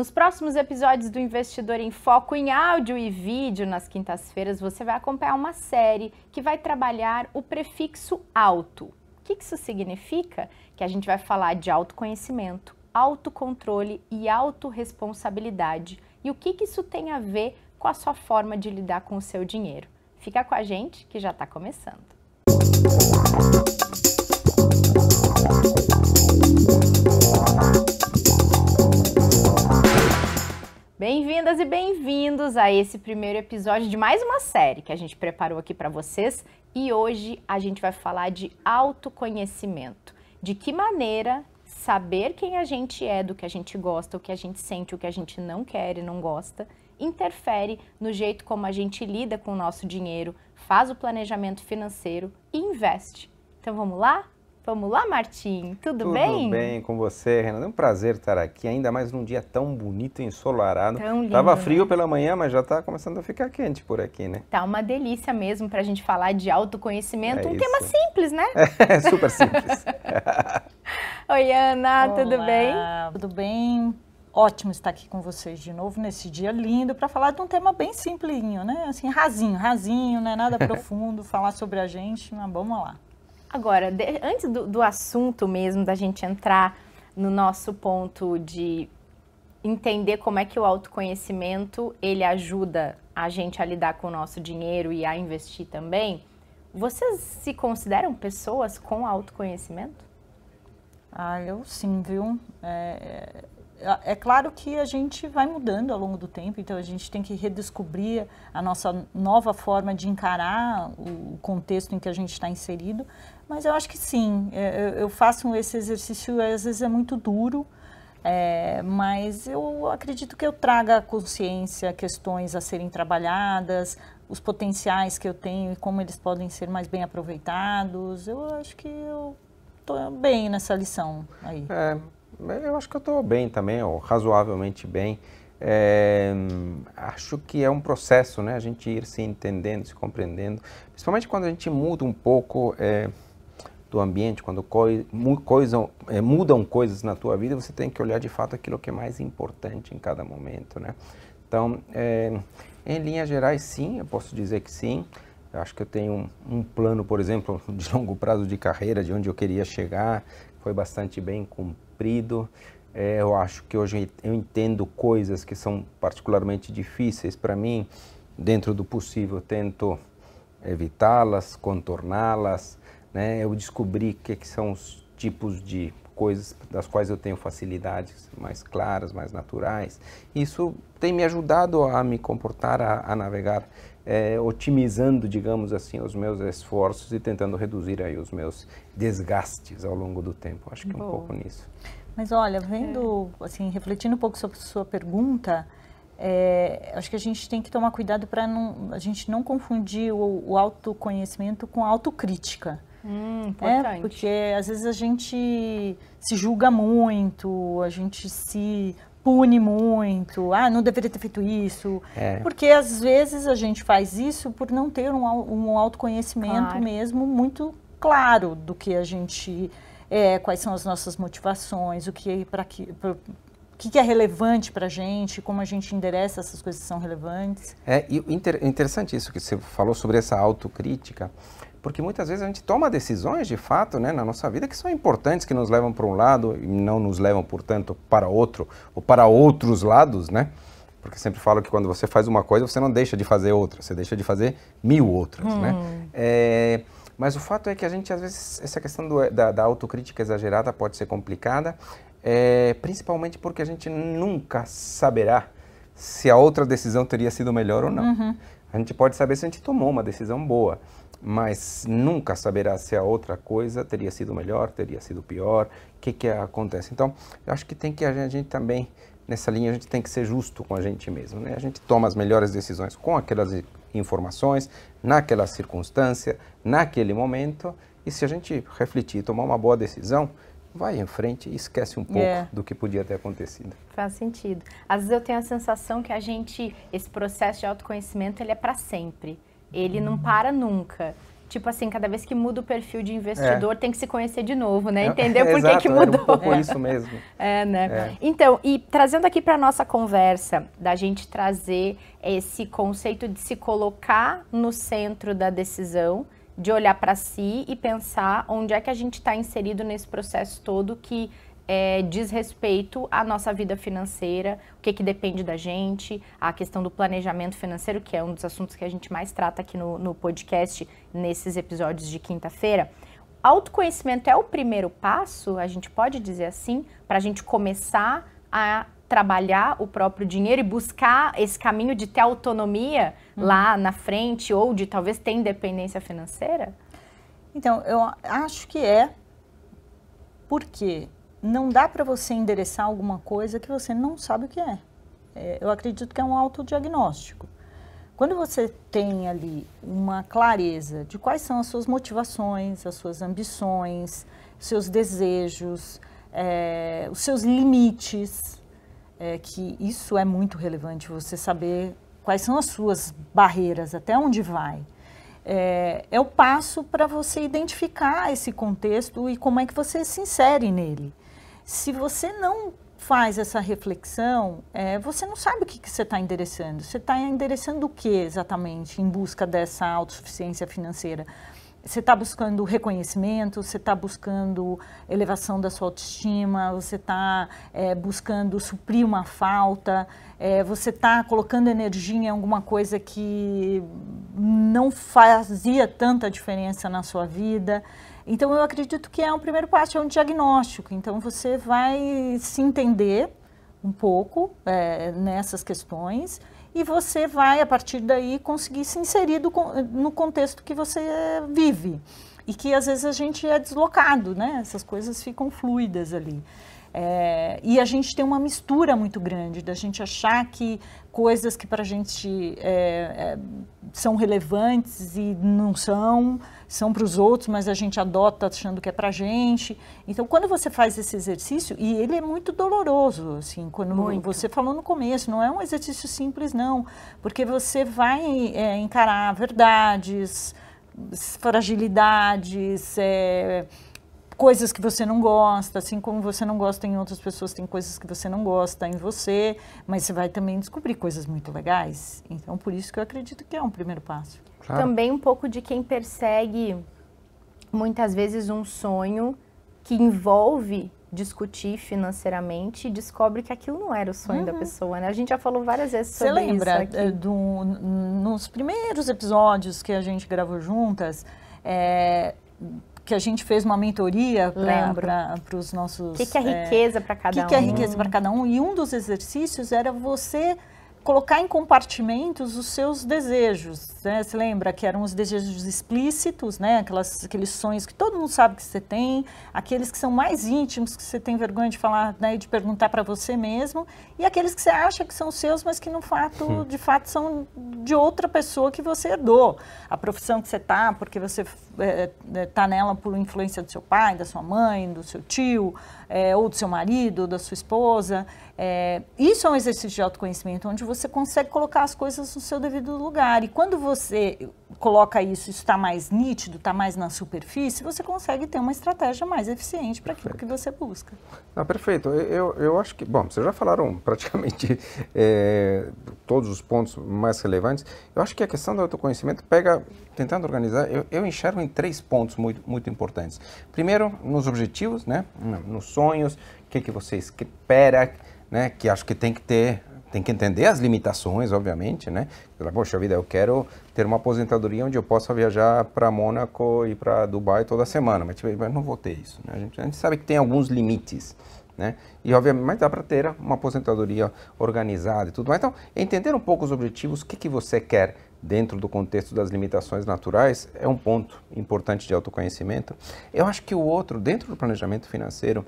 Nos próximos episódios do Investidor em Foco em áudio e vídeo, nas quintas-feiras, você vai acompanhar uma série que vai trabalhar o prefixo alto. O que isso significa? Que a gente vai falar de autoconhecimento, autocontrole e autorresponsabilidade. E o que isso tem a ver com a sua forma de lidar com o seu dinheiro? Fica com a gente que já está começando. Música Bem-vindas e bem-vindos a esse primeiro episódio de mais uma série que a gente preparou aqui para vocês e hoje a gente vai falar de autoconhecimento. De que maneira saber quem a gente é, do que a gente gosta, o que a gente sente, o que a gente não quer e não gosta, interfere no jeito como a gente lida com o nosso dinheiro, faz o planejamento financeiro e investe. Então vamos lá? Vamos lá, Martim, tudo, tudo bem? Tudo bem com você, Renan. É um prazer estar aqui, ainda mais num dia tão bonito e ensolarado. Tão lindo. Tava né? frio pela manhã, mas já está começando a ficar quente por aqui, né? Tá uma delícia mesmo para a gente falar de autoconhecimento, é um isso. tema simples, né? É, super simples. Oi, Ana, Olá, tudo bem? Tudo bem? Ótimo estar aqui com vocês de novo nesse dia lindo para falar de um tema bem simplinho, né? Assim, rasinho, rasinho, não é nada profundo, falar sobre a gente, mas vamos lá. Agora, de, antes do, do assunto mesmo, da gente entrar no nosso ponto de entender como é que o autoconhecimento ele ajuda a gente a lidar com o nosso dinheiro e a investir também. Vocês se consideram pessoas com autoconhecimento? Ah, eu sim, viu? É, é claro que a gente vai mudando ao longo do tempo, então a gente tem que redescobrir a nossa nova forma de encarar o contexto em que a gente está inserido. Mas eu acho que sim, é, eu faço esse exercício, às vezes é muito duro, é, mas eu acredito que eu traga à consciência questões a serem trabalhadas, os potenciais que eu tenho e como eles podem ser mais bem aproveitados. Eu acho que eu estou bem nessa lição aí. É eu acho que eu estou bem também, ou razoavelmente bem. É, acho que é um processo, né? A gente ir se entendendo, se compreendendo, principalmente quando a gente muda um pouco é, do ambiente, quando coi coisa, é, mudam coisas na tua vida, você tem que olhar de fato aquilo que é mais importante em cada momento, né? Então, é, em linhas gerais, sim, eu posso dizer que sim. Eu acho que eu tenho um, um plano, por exemplo, de longo prazo de carreira, de onde eu queria chegar, foi bastante bem cumprido. É, eu acho que hoje eu entendo coisas que são particularmente difíceis para mim. Dentro do possível, eu tento evitá-las, contorná-las. Né? Eu descobri que, que são os tipos de coisas das quais eu tenho facilidades mais claras, mais naturais. Isso tem me ajudado a me comportar, a, a navegar é, otimizando, digamos assim, os meus esforços e tentando reduzir aí os meus desgastes ao longo do tempo. Acho que Boa. um pouco nisso. Mas olha, vendo, é. assim, refletindo um pouco sobre a sua pergunta, é, acho que a gente tem que tomar cuidado para a gente não confundir o, o autoconhecimento com a autocrítica. Hum, É, porque às vezes a gente se julga muito, a gente se pune muito, ah, não deveria ter feito isso. É. Porque às vezes a gente faz isso por não ter um, um autoconhecimento claro. mesmo muito claro do que a gente é, quais são as nossas motivações, o que é para que pra, o que é relevante para a gente, como a gente endereça essas coisas que são relevantes. É inter, interessante isso que você falou sobre essa autocrítica. Porque muitas vezes a gente toma decisões, de fato, né, na nossa vida que são importantes, que nos levam para um lado e não nos levam, portanto, para outro ou para outros lados, né? Porque sempre falo que quando você faz uma coisa, você não deixa de fazer outra, você deixa de fazer mil outras, né? hum. né? É... Mas o fato é que a gente, às vezes, essa questão do, da, da, autocrítica exagerada pode ser complicada, é, principalmente porque a gente nunca saberá se a outra decisão teria sido melhor ou não. Uhum. A gente pode saber se a gente tomou uma decisão boa, mas nunca saberá se a outra coisa teria sido melhor, teria sido pior, o que, que acontece. Então, eu acho que tem que a gente, a gente também, nessa linha, a gente tem que ser justo com a gente mesmo. Né? A gente toma as melhores decisões com aquelas informações, naquela circunstância, naquele momento, e se a gente refletir e tomar uma boa decisão, vai em frente e esquece um pouco é. do que podia ter acontecido. Faz sentido. Às vezes eu tenho a sensação que a gente, esse processo de autoconhecimento, ele é para sempre ele não para nunca. Tipo assim, cada vez que muda o perfil de investidor, é. tem que se conhecer de novo, né? É. Entender é, por exato, que, que é, mudou. É um pouco isso mesmo. É, né? É. Então, e trazendo aqui para nossa conversa, da gente trazer esse conceito de se colocar no centro da decisão, de olhar para si e pensar onde é que a gente está inserido nesse processo todo que é, diz respeito à nossa vida financeira, o que, que depende da gente, a questão do planejamento financeiro, que é um dos assuntos que a gente mais trata aqui no, no podcast, nesses episódios de quinta-feira. Autoconhecimento é o primeiro passo, a gente pode dizer assim, para a gente começar a trabalhar o próprio dinheiro e buscar esse caminho de ter autonomia hum. lá na frente ou de talvez ter independência financeira? Então, eu acho que é porque não dá para você endereçar alguma coisa que você não sabe o que é. é. Eu acredito que é um autodiagnóstico. Quando você tem ali uma clareza de quais são as suas motivações, as suas ambições, seus desejos, é, os seus limites, é, que isso é muito relevante, você saber quais são as suas barreiras, até onde vai. É, é o passo para você identificar esse contexto e como é que você se insere nele se você não faz essa reflexão, é, você não sabe o que, que você está endereçando. Você está endereçando o que exatamente em busca dessa autossuficiência financeira? Você está buscando reconhecimento, você está buscando elevação da sua autoestima, você está é, buscando suprir uma falta, é, você está colocando energia em alguma coisa que não fazia tanta diferença na sua vida. Então, eu acredito que é um primeiro passo, é um diagnóstico. Então, você vai se entender um pouco é, nessas questões e você vai, a partir daí, conseguir se inserir do, no contexto que você vive. E que, às vezes, a gente é deslocado, né? Essas coisas ficam fluidas ali. É, e a gente tem uma mistura muito grande da gente achar que coisas que para a gente é, é, são relevantes e não são, são para os outros, mas a gente adota achando que é para a gente. Então, quando você faz esse exercício, e ele é muito doloroso, assim, quando muito. você falou no começo, não é um exercício simples, não, porque você vai é, encarar verdades, fragilidades, é, coisas que você não gosta, assim como você não gosta em outras pessoas, tem coisas que você não gosta em você, mas você vai também descobrir coisas muito legais. Então, por isso que eu acredito que é um primeiro passo. Claro. Também um pouco de quem persegue muitas vezes um sonho que envolve discutir financeiramente e descobre que aquilo não era o sonho uhum. da pessoa, né? A gente já falou várias vezes sobre lembra isso. Você lembra eh, do, nos primeiros episódios que a gente gravou juntas, é, que a gente fez uma mentoria para os nossos. O que, que, é, é riqueza é, para cada que é um? O que é riqueza para cada um? E um dos exercícios era você colocar em compartimentos os seus desejos. Né? Você lembra que eram os desejos explícitos, né? Aquelas, aqueles sonhos que todo mundo sabe que você tem, aqueles que são mais íntimos, que você tem vergonha de falar, né, de perguntar para você mesmo, e aqueles que você acha que são seus, mas que no fato, hum. de fato são de outra pessoa que você herdou. A profissão que você está, porque você está é, é tá nela por influência do seu pai, da sua mãe, do seu tio, é, ou do seu marido, ou da sua esposa. É, isso é um exercício de autoconhecimento, onde você consegue colocar as coisas no seu devido lugar. E quando você coloca isso, isso está mais nítido, está mais na superfície, você consegue ter uma estratégia mais eficiente para aquilo que você busca. Ah, perfeito. Eu, eu acho que, bom, vocês já falaram praticamente é, todos os pontos mais relevantes. Eu acho que a questão do autoconhecimento pega, tentando organizar, eu, eu enxergo em três pontos muito, muito importantes. Primeiro, nos objetivos, né? Nos sonhos, o que, que você espera, né? Que acho que tem que ter tem que entender as limitações, obviamente, né? Poxa vida, eu quero ter uma aposentadoria onde eu possa viajar para Mônaco e para Dubai toda semana, mas, tipo, mas não vou ter isso. Né? A, gente, a, gente, sabe que tem alguns limites, né? E obviamente, mas dá para ter uma aposentadoria organizada e tudo mais. Então, entender um pouco os objetivos, o que, que você quer dentro do contexto das limitações naturais é um ponto importante de autoconhecimento. Eu acho que o outro, dentro do planejamento financeiro,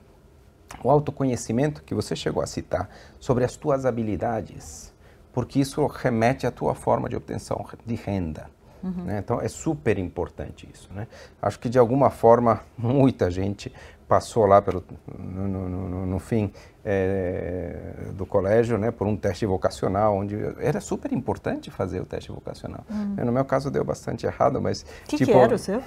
o autoconhecimento que você chegou a citar sobre as tuas habilidades, porque isso remete à tua forma de obtenção de renda. Uhum. Né? Então é super importante isso. Né? Acho que de alguma forma muita gente passou lá pelo, no, no, no, no fim é, do colégio né, por um teste vocacional, onde era super importante fazer o teste vocacional. Uhum. no meu caso deu bastante errado, mas. Que tipo, que era o seu?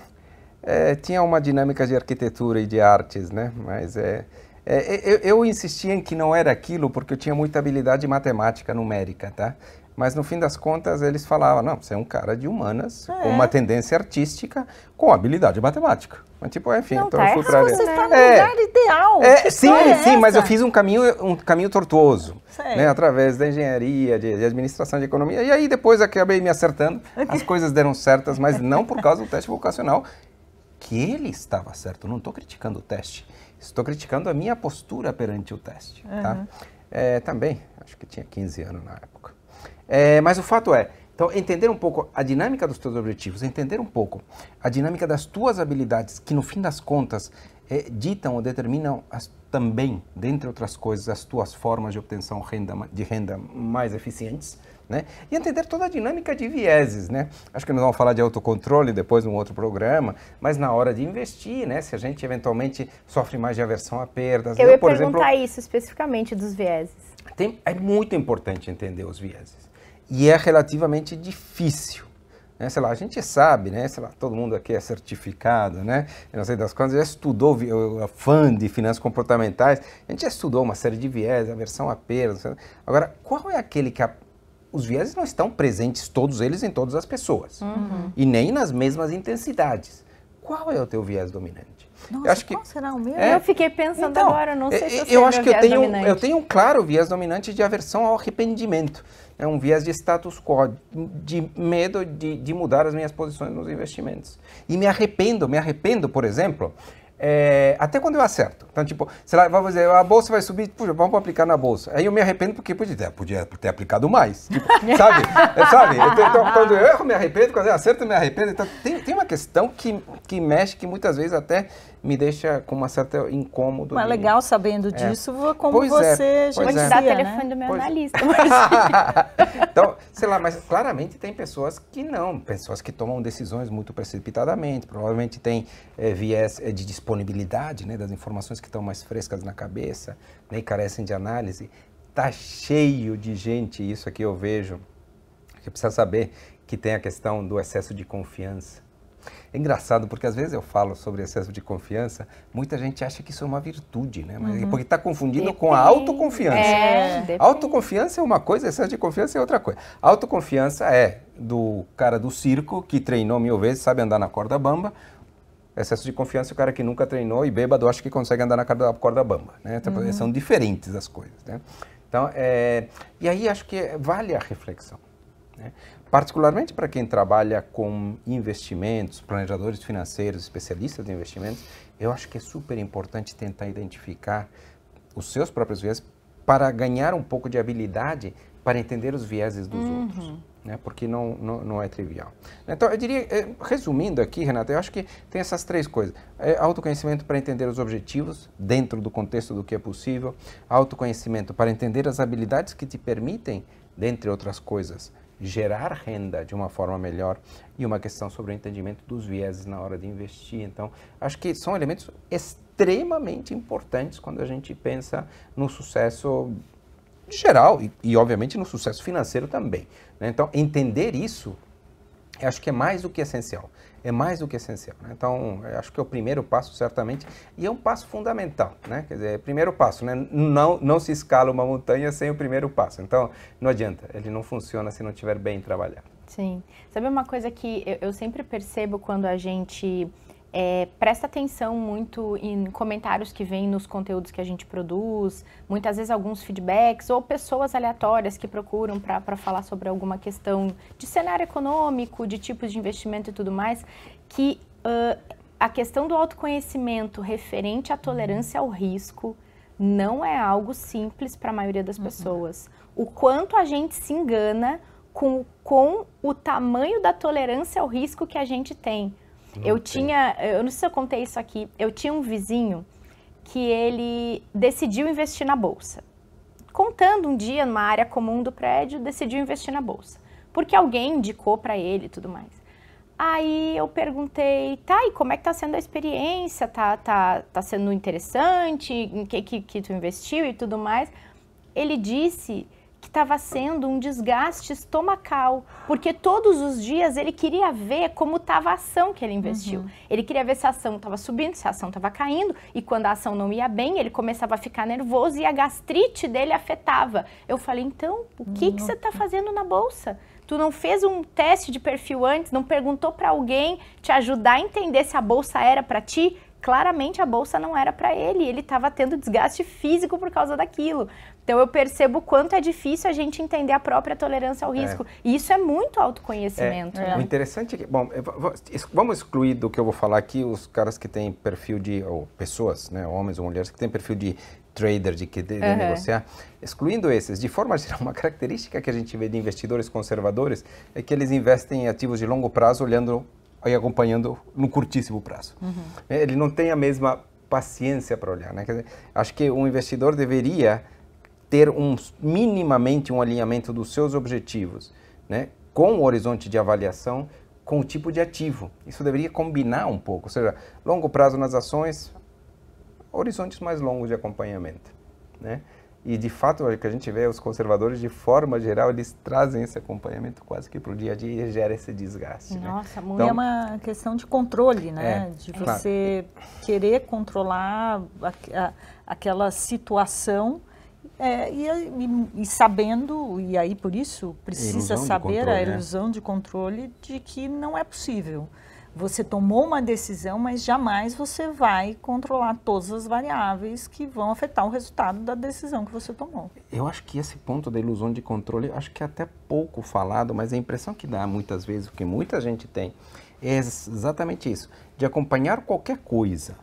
É, tinha uma dinâmica de arquitetura e de artes, né? mas é, é, eu, eu insistia em que não era aquilo porque eu tinha muita habilidade matemática, numérica, tá? Mas no fim das contas eles falavam, não, você é um cara de humanas, é. com uma tendência artística, com habilidade matemática. Mas tipo, enfim, não, então tá eu fui pra você está no é. lugar ideal. É, sim, é sim, mas eu fiz um caminho, um caminho tortuoso. Né, através da engenharia, de, de, administração de economia. E aí depois acabei me acertando, as coisas deram certas, mas não por causa do teste vocacional, que ele estava certo. Não estou criticando o teste. Estou criticando a minha postura perante o teste. Uhum. Tá? É, também, acho que tinha 15 anos na época. É, mas o fato é, então, entender um pouco a dinâmica dos teus objetivos, entender um pouco a dinâmica das tuas habilidades, que no fim das contas é, ditam ou determinam as, também, dentre outras coisas, as tuas formas de obtenção renda, de renda mais eficientes, né? E entender toda a dinâmica de vieses, né? Acho que nós vamos falar de autocontrole depois num outro programa, mas na hora de investir, né? Se a gente eventualmente sofre mais de aversão a perdas. Eu, eu por perguntar exemplo, isso especificamente dos vieses. Tem, é muito importante entender os vieses. E é relativamente difícil. Né? Sei lá, a gente sabe, né? Sei lá, todo mundo aqui é certificado, né? Eu não sei das coisas, já estudou, é fã de finanças comportamentais, a gente já estudou uma série de vieses, aversão a perdas. Agora, qual é aquele que a os vieses não estão presentes todos eles em todas as pessoas uhum. e nem nas mesmas intensidades. Qual é o teu viés dominante? Nossa, eu acho que será o meu? É, eu fiquei pensando então, agora, não sei é, se é, eu, eu acho que eu tenho, dominante. eu tenho um claro viés dominante de aversão ao arrependimento. É um viés de status quo, de medo de, de mudar as minhas posições nos investimentos. E me arrependo, me arrependo, por exemplo, é, até quando eu acerto. Então, tipo, sei lá, vamos dizer, a bolsa vai subir, puxa, vamos aplicar na bolsa. Aí eu me arrependo porque podia ter, é, podia ter aplicado mais. Tipo, sabe? é, sabe? Então, então quando eu erro, me arrependo, quando eu acerto, me arrependo. Então, tem, tem uma questão que, que mexe, que muitas vezes até me deixa com uma certa incômodo. Mas de... legal sabendo é. disso, vou como pois é, você é, já Vou te dar o né? telefone né? do meu pois... analista. então, sei lá, mas claramente tem pessoas que não, pessoas que tomam decisões muito precipitadamente, provavelmente tem é, viés eh, de disponibilidade, né, das informações que estão mais frescas na cabeça, né, e carecem de análise. Tá cheio de gente, isso aqui eu vejo, que precisa saber que tem a questão do excesso de confiança é engraçado porque às vezes eu falo sobre excesso de confiança, muita gente acha que isso é uma virtude, né? Mas, uhum. Porque está confundindo Depende. com a autoconfiança. É. Autoconfiança é uma coisa, excesso de confiança é outra coisa. Autoconfiança é do cara do circo que treinou mil vezes, sabe andar na corda bamba, excesso de confiança é o cara que nunca treinou e bêbado acha que consegue andar na corda bamba, né? Tipo, uhum. São diferentes as coisas, né? Então, é... e aí acho que vale a reflexão. Né? Particularmente para quem trabalha com investimentos, planejadores financeiros, especialistas em investimentos, eu acho que é super importante tentar identificar os seus próprios viés para ganhar um pouco de habilidade para entender os vieses dos uhum. outros, né? porque não, não, não, é trivial. Então, eu diria, eh, resumindo aqui, Renata, eu acho que tem essas três coisas. É autoconhecimento para entender os objetivos dentro do contexto do que é possível, autoconhecimento para entender as habilidades que te permitem, dentre outras coisas, gerar renda de uma forma melhor e uma questão sobre o entendimento dos vieses na hora de investir. Então, acho que são elementos extremamente importantes quando a gente pensa no sucesso geral e, e obviamente, no sucesso financeiro também. Né? Então, entender isso, acho que é mais do que essencial é mais do que essencial. Né? Então, acho que é o primeiro passo, certamente, e é um passo fundamental. Né? Quer dizer, é primeiro passo, né? não, não se escala uma montanha sem o primeiro passo. Então, não adianta, ele não funciona se não estiver bem trabalhado. Sim. Sabe uma coisa que eu, eu sempre percebo quando a gente é, presta atenção muito em comentários que vêm nos conteúdos que a gente produz, muitas vezes alguns feedbacks ou pessoas aleatórias que procuram para falar sobre alguma questão de cenário econômico, de tipos de investimento e tudo mais, que uh, a questão do autoconhecimento referente à tolerância ao risco não é algo simples para a maioria das uhum. pessoas. O quanto a gente se engana com, com o tamanho da tolerância ao risco que a gente tem eu tem. tinha, eu não sei se eu contei isso aqui, eu tinha um vizinho que ele decidiu investir na bolsa. Contando um dia numa área comum do prédio, decidiu investir na bolsa, porque alguém indicou para ele e tudo mais. Aí eu perguntei, tá, e como é que tá sendo a experiência? Tá, tá, tá sendo interessante? Em que, que, que tu investiu e tudo mais? Ele disse que estava sendo um desgaste estomacal, porque todos os dias ele queria ver como estava a ação que ele investiu. Uhum. Ele queria ver se a ação estava subindo, se a ação estava caindo, e quando a ação não ia bem, ele começava a ficar nervoso e a gastrite dele afetava. Eu falei, então, o que, que você está fazendo na bolsa? tu não fez um teste de perfil antes, não perguntou para alguém te ajudar a entender se a bolsa era para ti, claramente a bolsa não era para ele, ele estava tendo desgaste físico por causa daquilo. Então eu percebo o quanto é difícil a gente entender a própria tolerância ao é. risco. É. E isso é muito autoconhecimento. É. Né? O interessante é que, bom, vamos excluir do que eu vou falar aqui os caras que têm perfil de, ou pessoas, né, homens ou mulheres, que têm perfil de trader, de, que de, uhum. negociar. Excluindo esses, de forma geral, uma característica que a gente vê de investidores conservadores é que eles investem em ativos de longo prazo olhando e acompanhando no curtíssimo prazo. Uhum. É, ele não tem a mesma paciência para olhar. Né? Dizer, acho que um investidor deveria ter um, minimamente um alinhamento dos seus objetivos né, com o horizonte de avaliação, com o tipo de ativo. Isso deveria combinar um pouco, ou seja, longo prazo nas ações, horizontes mais longos de acompanhamento. Né? E de fato, o que a gente vê, é os conservadores, de forma geral, eles trazem esse acompanhamento quase que para o dia a dia e gera esse desgaste. Né. Nossa, né? então, é uma questão de controle, né? É, de você claro. querer controlar a, a, aquela situação é, e, e, e, sabendo, e aí por isso precisa saber controle, a né? ilusão né? de controle de que não é possível. Você tomou uma decisão, mas jamais você vai controlar todas as variáveis que vão afetar o resultado da decisão que você tomou. Eu acho que esse ponto da ilusão de controle, acho que é até pouco falado, mas a impressão que dá muitas vezes, o que muita gente tem, é exatamente isso, de acompanhar qualquer coisa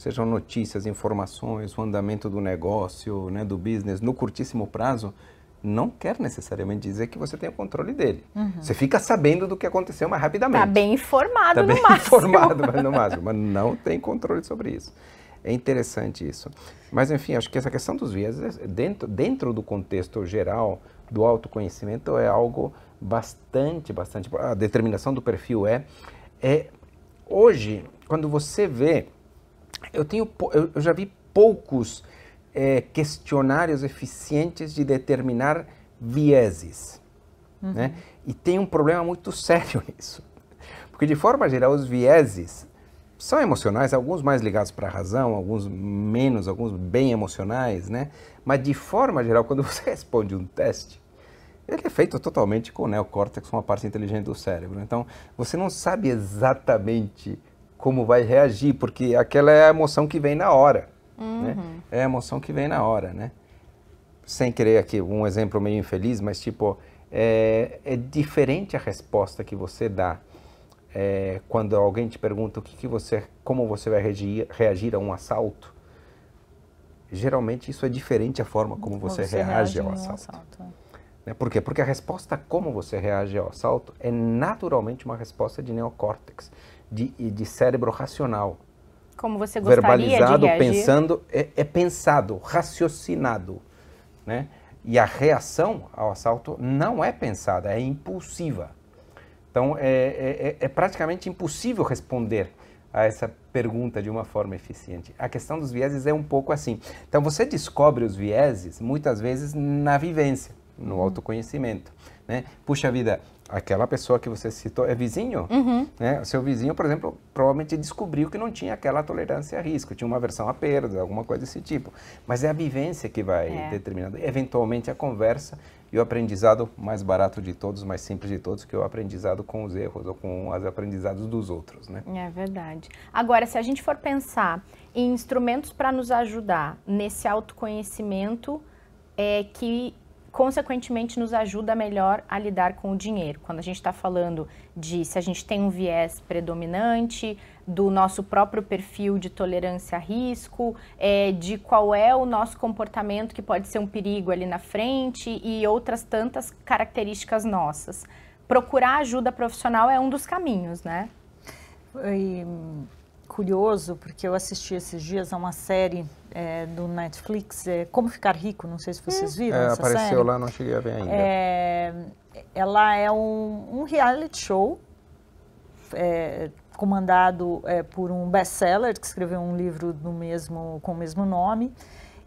sejam notícias, informações, o andamento do negócio, né, do business, no curtíssimo prazo, não quer necessariamente dizer que você tem o controle dele. Uhum. Você fica sabendo do que aconteceu mais rapidamente. Está bem informado tá no bem máximo. informado, mas no máximo, mas não tem controle sobre isso. É interessante isso. Mas, enfim, acho que essa questão dos vieses, dentro, dentro do contexto geral do autoconhecimento, é algo bastante, bastante... A determinação do perfil é... é hoje, quando você vê eu, tenho, eu já vi poucos é, questionários eficientes de determinar vieses. Uhum. Né? E tem um problema muito sério nisso. Porque, de forma geral, os vieses são emocionais, alguns mais ligados para a razão, alguns menos, alguns bem emocionais, né? Mas, de forma geral, quando você responde um teste, ele é feito totalmente com o neocórtex, uma parte inteligente do cérebro. Então, você não sabe exatamente como vai reagir, porque aquela é a emoção que vem na hora. Né? Uhum. Né? É a emoção que vem na hora, né? Sem querer aqui um exemplo meio infeliz, mas tipo, é, é diferente a resposta que você dá é, quando alguém te pergunta o que, que você, como você vai reagir, reagir a um assalto. Geralmente isso é diferente a forma como você, você reage, reage, ao assalto. assalto. É. Né? Por quê? Porque a resposta como você reage ao assalto é naturalmente uma resposta de neocórtex de, de cérebro racional. Como você gostaria Verbalizado, de pensando, é, é pensado, raciocinado. Né? E a reação ao assalto não é pensada, é impulsiva. Então, é, é, é, é, praticamente impossível responder a essa pergunta de uma forma eficiente. A questão dos vieses é um pouco assim. Então, você descobre os vieses muitas vezes na vivência, no uhum. autoconhecimento. Né? Puxa vida, aquela pessoa que você citou é vizinho, uhum. né? O seu vizinho, por exemplo, provavelmente descobriu que não tinha aquela tolerância a risco, tinha uma versão a perda, alguma coisa desse tipo. Mas é a vivência que vai é. determinando, eventualmente a conversa e o aprendizado mais barato de todos, mais simples de todos, que é o aprendizado com os erros ou com os aprendizados dos outros, né? É verdade. Agora, se a gente for pensar em instrumentos para nos ajudar nesse autoconhecimento, é que consequentemente nos ajuda melhor a lidar com o dinheiro. Quando a gente está falando de se a gente tem um viés predominante, do nosso próprio perfil de tolerância a risco, é, de qual é o nosso comportamento que pode ser um perigo ali na frente e outras tantas características nossas. Procurar ajuda profissional é um dos caminhos, né? E curioso, porque eu assisti esses dias a uma série é, do Netflix, é, Como Ficar Rico, não sei se vocês hum. viram é, apareceu série. lá, não cheguei a ver ainda. É, ela é um, um reality show é, comandado é, por um best-seller que escreveu um livro do mesmo, com o mesmo nome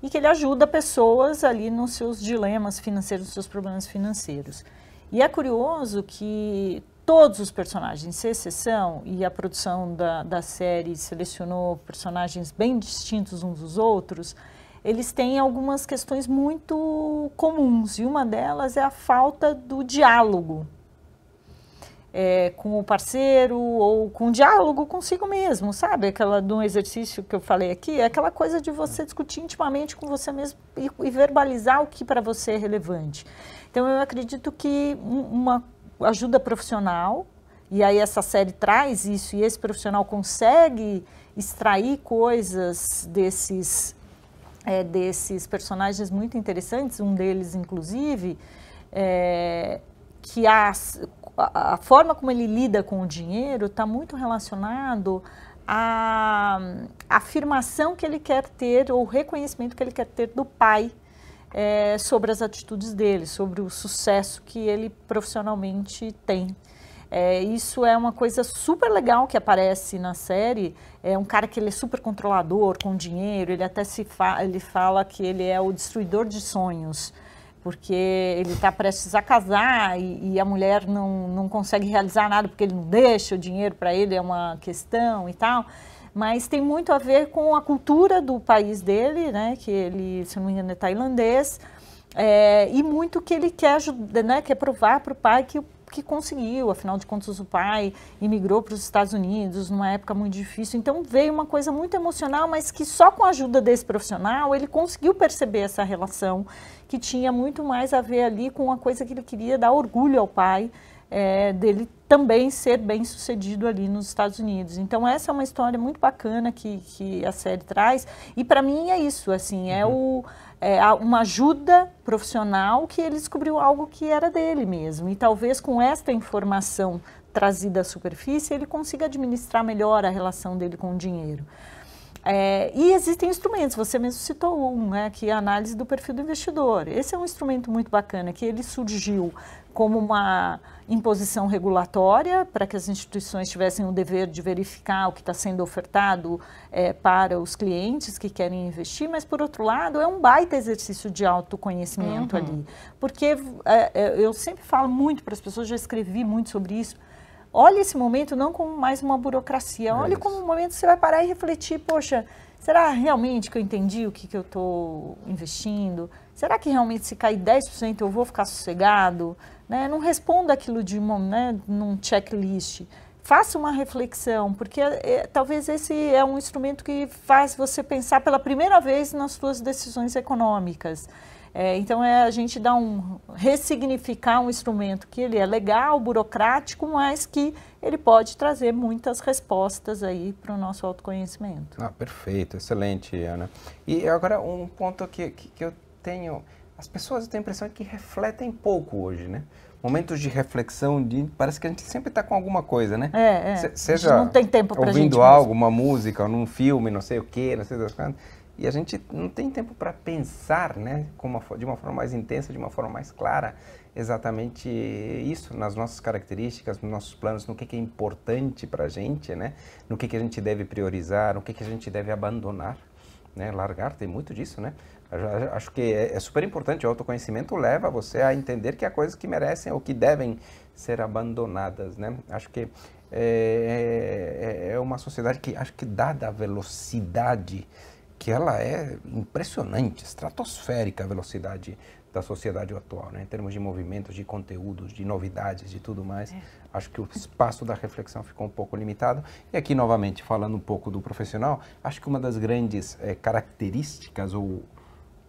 e que ele ajuda pessoas ali nos seus dilemas financeiros, nos seus problemas financeiros. E é curioso que todos os personagens, sem exceção, e a produção da, da série selecionou personagens bem distintos uns dos outros, eles têm algumas questões muito comuns, e uma delas é a falta do diálogo é, com o parceiro ou com diálogo consigo mesmo, sabe? Aquela do exercício que eu falei aqui, é aquela coisa de você discutir intimamente com você mesmo e, e verbalizar o que para você é relevante. Então eu acredito que uma ajuda profissional, e aí essa série traz isso, e esse profissional consegue extrair coisas desses, é, desses personagens muito interessantes, um deles, inclusive, é, que a, a forma como ele lida com o dinheiro está muito relacionado à afirmação que ele quer ter ou reconhecimento que ele quer ter do pai é, sobre as atitudes dele, sobre o sucesso que ele profissionalmente tem. É, isso é uma coisa super legal que aparece na série. É um cara que ele é super controlador com dinheiro. Ele até se fa ele fala que ele é o destruidor de sonhos, porque ele está prestes a casar e, e, a mulher não, não consegue realizar nada porque ele não deixa o dinheiro para ele é uma questão e tal mas tem muito a ver com a cultura do país dele, né? Que ele, se não me engano, é tailandês. É, e muito que ele quer, né, quer provar para o pai que, que conseguiu, afinal de contas o pai imigrou para os Estados Unidos numa época muito difícil, então veio uma coisa muito emocional, mas que só com a ajuda desse profissional ele conseguiu perceber essa relação que tinha muito mais a ver ali com a coisa que ele queria dar orgulho ao pai, é, dele também ser bem sucedido ali nos Estados Unidos. Então essa é uma história muito bacana que, que a série traz e para mim é isso, assim, é uhum. o é, uma ajuda profissional que ele descobriu algo que era dele mesmo e talvez com esta informação trazida à superfície ele consiga administrar melhor a relação dele com o dinheiro. É, e existem instrumentos, você mesmo citou um, né, que é a análise do perfil do investidor. Esse é um instrumento muito bacana, que ele surgiu como uma imposição regulatória para que as instituições tivessem o dever de verificar o que está sendo ofertado é, para os clientes que querem investir, mas por outro lado é um baita exercício de autoconhecimento uhum. ali, porque é, é eu sempre falo muito para as pessoas, já escrevi muito sobre isso. Olhe esse momento não como mais uma burocracia, é olhe como um momento que você vai parar e refletir, poxa, será realmente que eu entendi o que, que eu estou investindo? Será que realmente se cair 10% eu vou ficar sossegado? Né? Não responda aquilo de uma, né, num checklist. Faça uma reflexão, porque é, talvez esse é um instrumento que faz você pensar pela primeira vez nas suas decisões econômicas. É, então é a gente dar um ressignificar um instrumento que ele é legal, burocrático, mas que ele pode trazer muitas respostas aí para o nosso autoconhecimento. Ah, perfeito, excelente, Ana. E agora um ponto que, que, que eu tenho, as pessoas têm a impressão que refletem pouco hoje, né? momentos de reflexão, de, parece que a gente sempre está com alguma coisa, né? É, é. Se, seja não tem tempo ouvindo gente, algo, uma música, num filme, não sei o quê, não sei das coisas. E a gente não tem tempo para pensar né, de uma forma mais intensa, de uma forma mais clara, exatamente isso, nas nossas características, nos nossos planos, no que, que é importante para a gente, né, no que, que a gente deve priorizar, no que, que a gente deve abandonar. Né, largar, tem muito disso, né? Acho que é, é super importante. O autoconhecimento leva você a entender que há coisas que merecem ou que devem ser abandonadas, né? Acho que eh, é, é, é uma sociedade que acho que dada a velocidade que ela é impressionante, estratosférica a velocidade da sociedade atual, né? em termos de movimentos, de conteúdos, de novidades, de tudo mais. É. Acho que o espaço da reflexão ficou um pouco limitado. E aqui, novamente, falando um pouco do profissional, acho que uma das grandes é, características ou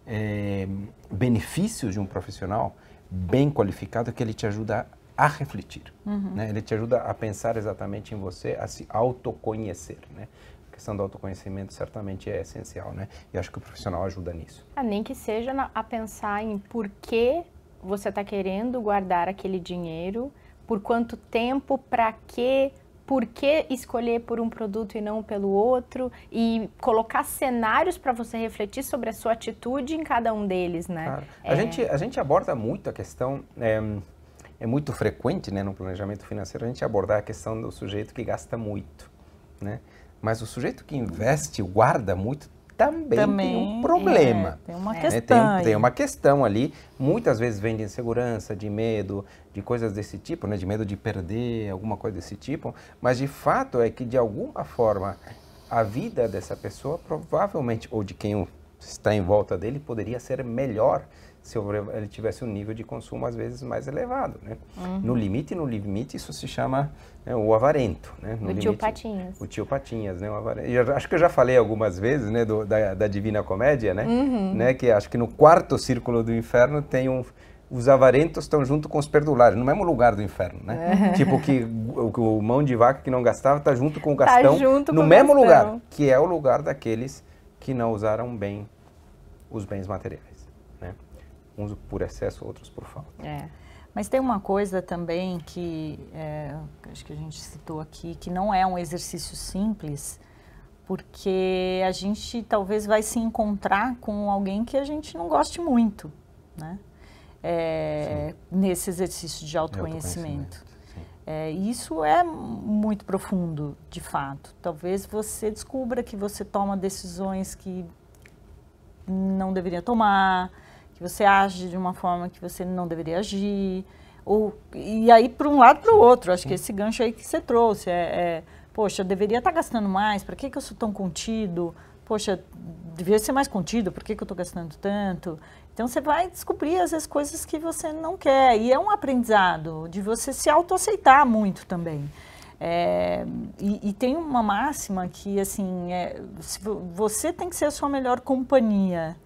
é, benefícios de um profissional bem qualificado é que ele te ajuda a refletir. Uhum. Né? Ele te ajuda a pensar exatamente em você, a se autoconhecer. Né? questão do autoconhecimento certamente é essencial, né? E acho que o profissional ajuda nisso. Ah, nem que seja na, a pensar em por que você está querendo guardar aquele dinheiro, por quanto tempo, para quê, por que escolher por um produto e não pelo outro e colocar cenários para você refletir sobre a sua atitude em cada um deles, né? Claro. É... A, gente, a gente aborda muito a questão, é, é, muito frequente né, no planejamento financeiro, a gente abordar a questão do sujeito que gasta muito, né? Mas o sujeito que investe, guarda muito, também, também tem um é, problema. É, tem uma questão. Tem, tem, uma questão ali. Muitas vezes vem de insegurança, de medo, de coisas desse tipo, né? de medo de perder, alguma coisa desse tipo. Mas de fato é que, de alguma forma, a vida dessa pessoa, provavelmente, ou de quem está em volta dele, poderia ser melhor se ele tivesse um nível de consumo às vezes mais elevado, né? Uhum. No limite, no limite, isso se chama né, o avarento, né? No o limite, tio Patinhas. O tio Patinhas, né? O avarento. Eu, acho que eu já falei algumas vezes, né, do, da, da, Divina Comédia, né? Uhum. né? Que acho que no quarto círculo do inferno tem um os avarentos estão junto com os perdulários, no mesmo lugar do inferno, né? É. Tipo que o, o, mão de vaca que não gastava está junto com o tá Gastão, tá junto no mesmo Gastão. lugar, que é o lugar daqueles que não usaram bem os bens materiais uns por excesso, outros por falta. É. Mas tem uma coisa também que é, acho que a gente citou aqui, que não é um exercício simples, porque a gente talvez vai se encontrar com alguém que a gente não goste muito, né? É, nesse exercício de autoconhecimento. autoconhecimento é, isso é muito profundo, de fato. Talvez você descubra que você toma decisões que não deveria tomar, que você age de uma forma que você não deveria agir. Ou, e aí, para um lado para o outro, acho Sim. que esse gancho aí que você trouxe é, é poxa, eu deveria estar tá gastando mais, para que, que eu sou tão contido? Poxa, deveria ser mais contido, por que, que eu estou gastando tanto? Então, você vai descobrir as coisas que você não quer. E é um aprendizado de você se autoaceitar muito também. É, e, e, tem uma máxima que, assim, é, você tem que ser a sua melhor companhia.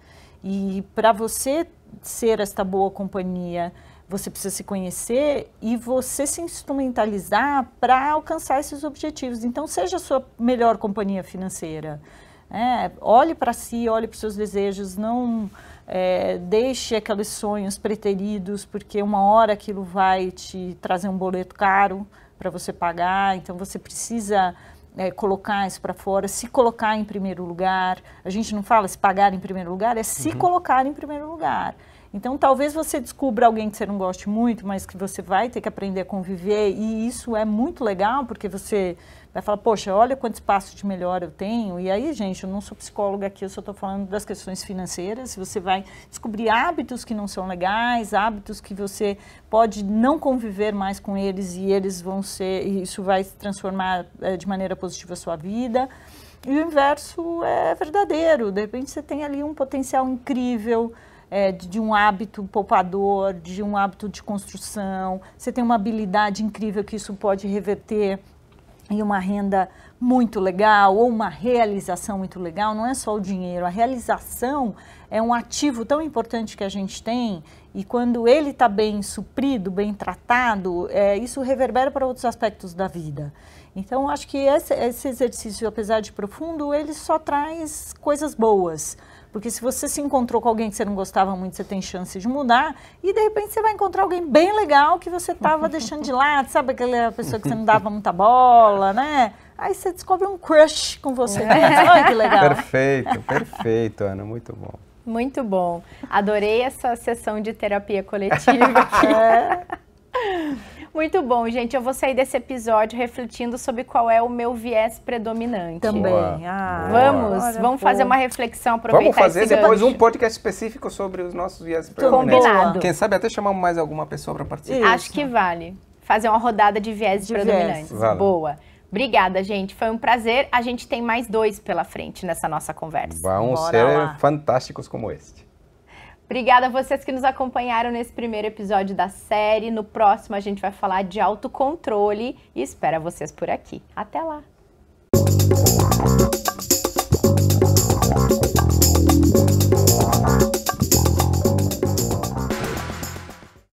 E para você ser esta boa companhia, você precisa se conhecer e você se instrumentalizar para alcançar esses objetivos. Então, seja a sua melhor companhia financeira. É, olhe para si, olhe para os seus desejos, não é, deixe aqueles sonhos preteridos, porque uma hora aquilo vai te trazer um boleto caro para você pagar, então você precisa é, colocar isso para fora, se colocar em primeiro lugar. A gente não fala se pagar em primeiro lugar, é se uhum. colocar em primeiro lugar. Então, talvez você descubra alguém que você não goste muito, mas que você vai ter que aprender a conviver, e isso é muito legal, porque você vai falar, poxa, olha quanto espaço de melhor eu tenho. E aí, gente, eu não sou psicóloga aqui, eu só estou falando das questões financeiras. Você vai descobrir hábitos que não são legais, hábitos que você pode não conviver mais com eles e eles vão ser, isso vai se transformar é, de maneira positiva a sua vida. E o inverso é verdadeiro. De repente você tem ali um potencial incrível é, de, de um hábito poupador, de um hábito de construção. Você tem uma habilidade incrível que isso pode reverter e uma renda muito legal ou uma realização muito legal, não é só o dinheiro. A realização é um ativo tão importante que a gente tem e quando ele está bem suprido, bem tratado, é, isso reverbera para outros aspectos da vida. Então, acho que esse, esse exercício, apesar de profundo, ele só traz coisas boas. Porque se você se encontrou com alguém que você não gostava muito, você tem chance de mudar. E de repente você vai encontrar alguém bem legal que você estava deixando de lado, sabe aquela pessoa que você não dava muita bola, né? Aí você descobre um crush com você. É. Olha que legal. Perfeito, perfeito, Ana, muito bom. Muito bom. Adorei essa sessão de terapia coletiva aqui. É. Muito bom, gente. Eu vou sair desse episódio refletindo sobre qual é o meu viés predominante. Também. Ah, vamos, Olha, vamos fazer uma reflexão aproveitar Vamos fazer depois gancho. um podcast específico sobre os nossos viés predominantes. Combinado. Quem sabe até chamamos mais alguma pessoa para participar. Isso. Acho que vale. Fazer uma rodada de viés de predominantes. Vale. Boa. Obrigada, gente. Foi um prazer. A gente tem mais dois pela frente nessa nossa conversa. Vão Bora ser lá. fantásticos como este. Obrigada a vocês que nos acompanharam nesse primeiro episódio da série. No próximo a gente vai falar de autocontrole e espera vocês por aqui. Até lá!